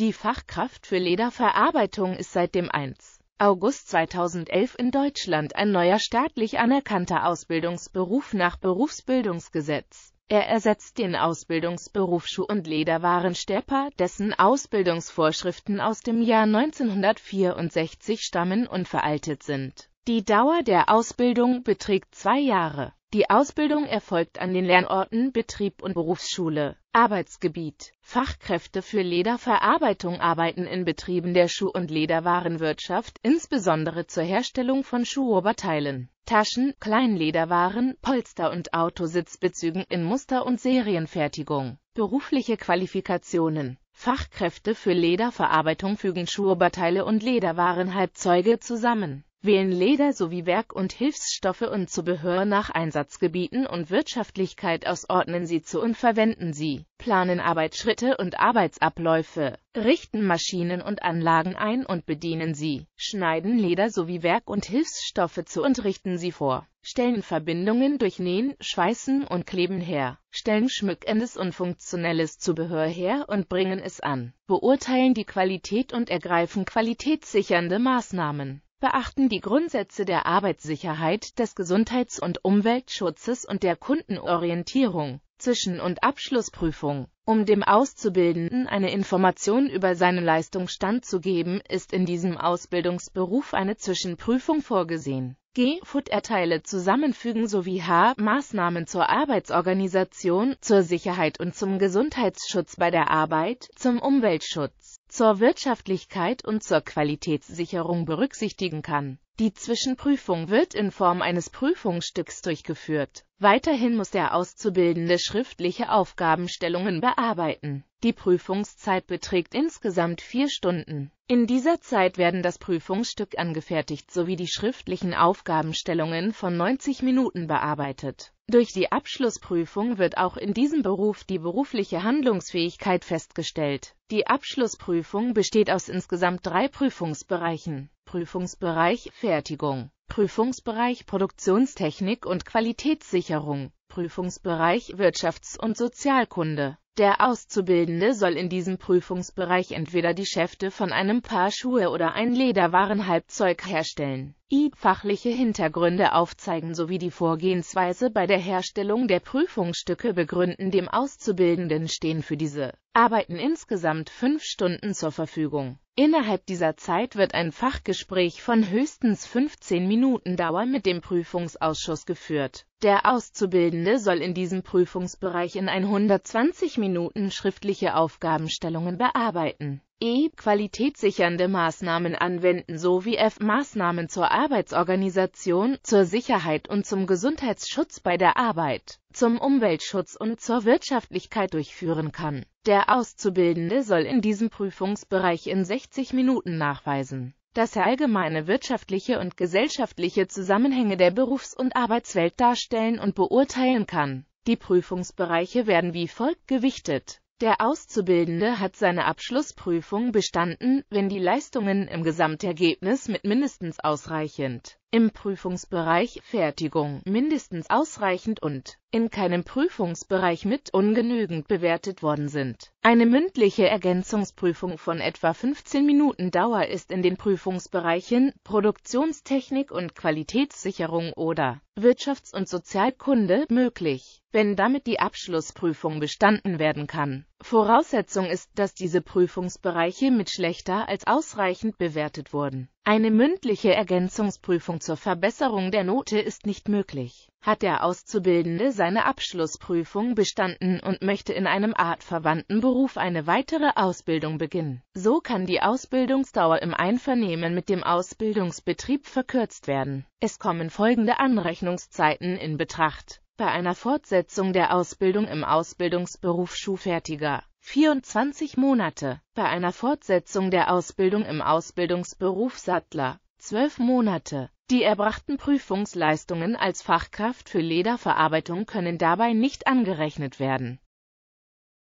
Die Fachkraft für Lederverarbeitung ist seit dem 1. August 2011 in Deutschland ein neuer staatlich anerkannter Ausbildungsberuf nach Berufsbildungsgesetz. Er ersetzt den Ausbildungsberuf Schuh- und Lederwarenstepper, dessen Ausbildungsvorschriften aus dem Jahr 1964 stammen und veraltet sind. Die Dauer der Ausbildung beträgt zwei Jahre. Die Ausbildung erfolgt an den Lernorten Betrieb und Berufsschule. Arbeitsgebiet Fachkräfte für Lederverarbeitung arbeiten in Betrieben der Schuh- und Lederwarenwirtschaft, insbesondere zur Herstellung von Schuhoberteilen, Taschen, Kleinlederwaren, Polster und Autositzbezügen in Muster- und Serienfertigung. Berufliche Qualifikationen Fachkräfte für Lederverarbeitung fügen Schuhoberteile und Lederwarenhalbzeuge zusammen wählen Leder sowie Werk- und Hilfsstoffe und Zubehör nach Einsatzgebieten und Wirtschaftlichkeit aus, ordnen sie zu und verwenden sie, planen Arbeitsschritte und Arbeitsabläufe, richten Maschinen und Anlagen ein und bedienen sie, schneiden Leder sowie Werk- und Hilfsstoffe zu und richten sie vor, stellen Verbindungen durch Nähen, Schweißen und Kleben her, stellen schmückendes und funktionelles Zubehör her und bringen es an, beurteilen die Qualität und ergreifen qualitätssichernde Maßnahmen beachten die Grundsätze der Arbeitssicherheit, des Gesundheits- und Umweltschutzes und der Kundenorientierung. Zwischen- und Abschlussprüfung. Um dem Auszubildenden eine Information über seinen Leistungsstand zu geben, ist in diesem Ausbildungsberuf eine Zwischenprüfung vorgesehen. G. Foot-Erteile zusammenfügen sowie H. Maßnahmen zur Arbeitsorganisation, zur Sicherheit und zum Gesundheitsschutz bei der Arbeit, zum Umweltschutz zur Wirtschaftlichkeit und zur Qualitätssicherung berücksichtigen kann die Zwischenprüfung wird in Form eines Prüfungsstücks durchgeführt. Weiterhin muss der Auszubildende schriftliche Aufgabenstellungen bearbeiten. Die Prüfungszeit beträgt insgesamt vier Stunden. In dieser Zeit werden das Prüfungsstück angefertigt sowie die schriftlichen Aufgabenstellungen von 90 Minuten bearbeitet. Durch die Abschlussprüfung wird auch in diesem Beruf die berufliche Handlungsfähigkeit festgestellt. Die Abschlussprüfung besteht aus insgesamt drei Prüfungsbereichen. Prüfungsbereich Fertigung, Prüfungsbereich Produktionstechnik und Qualitätssicherung, Prüfungsbereich Wirtschafts- und Sozialkunde. Der Auszubildende soll in diesem Prüfungsbereich entweder die Schäfte von einem Paar Schuhe oder ein Lederwarenhalbzeug herstellen, i fachliche Hintergründe aufzeigen sowie die Vorgehensweise bei der Herstellung der Prüfungsstücke begründen. Dem Auszubildenden stehen für diese Arbeiten insgesamt fünf Stunden zur Verfügung. Innerhalb dieser Zeit wird ein Fachgespräch von höchstens 15 Minuten Dauer mit dem Prüfungsausschuss geführt der Auszubildende soll in diesem Prüfungsbereich in 120 Minuten schriftliche Aufgabenstellungen bearbeiten, e. qualitätssichernde Maßnahmen anwenden sowie f. Maßnahmen zur Arbeitsorganisation, zur Sicherheit und zum Gesundheitsschutz bei der Arbeit, zum Umweltschutz und zur Wirtschaftlichkeit durchführen kann. Der Auszubildende soll in diesem Prüfungsbereich in 60 Minuten nachweisen dass er allgemeine wirtschaftliche und gesellschaftliche Zusammenhänge der Berufs- und Arbeitswelt darstellen und beurteilen kann. Die Prüfungsbereiche werden wie folgt gewichtet. Der Auszubildende hat seine Abschlussprüfung bestanden, wenn die Leistungen im Gesamtergebnis mit mindestens ausreichend im Prüfungsbereich Fertigung mindestens ausreichend und in keinem Prüfungsbereich mit ungenügend bewertet worden sind. Eine mündliche Ergänzungsprüfung von etwa 15 Minuten Dauer ist in den Prüfungsbereichen Produktionstechnik und Qualitätssicherung oder Wirtschafts- und Sozialkunde möglich, wenn damit die Abschlussprüfung bestanden werden kann. Voraussetzung ist, dass diese Prüfungsbereiche mit schlechter als ausreichend bewertet wurden. Eine mündliche Ergänzungsprüfung zur Verbesserung der Note ist nicht möglich. Hat der Auszubildende seine Abschlussprüfung bestanden und möchte in einem artverwandten Beruf eine weitere Ausbildung beginnen, so kann die Ausbildungsdauer im Einvernehmen mit dem Ausbildungsbetrieb verkürzt werden. Es kommen folgende Anrechnungszeiten in Betracht bei einer Fortsetzung der Ausbildung im Ausbildungsberuf Schuhfertiger 24 Monate, bei einer Fortsetzung der Ausbildung im Ausbildungsberuf Sattler, 12 Monate. Die erbrachten Prüfungsleistungen als Fachkraft für Lederverarbeitung können dabei nicht angerechnet werden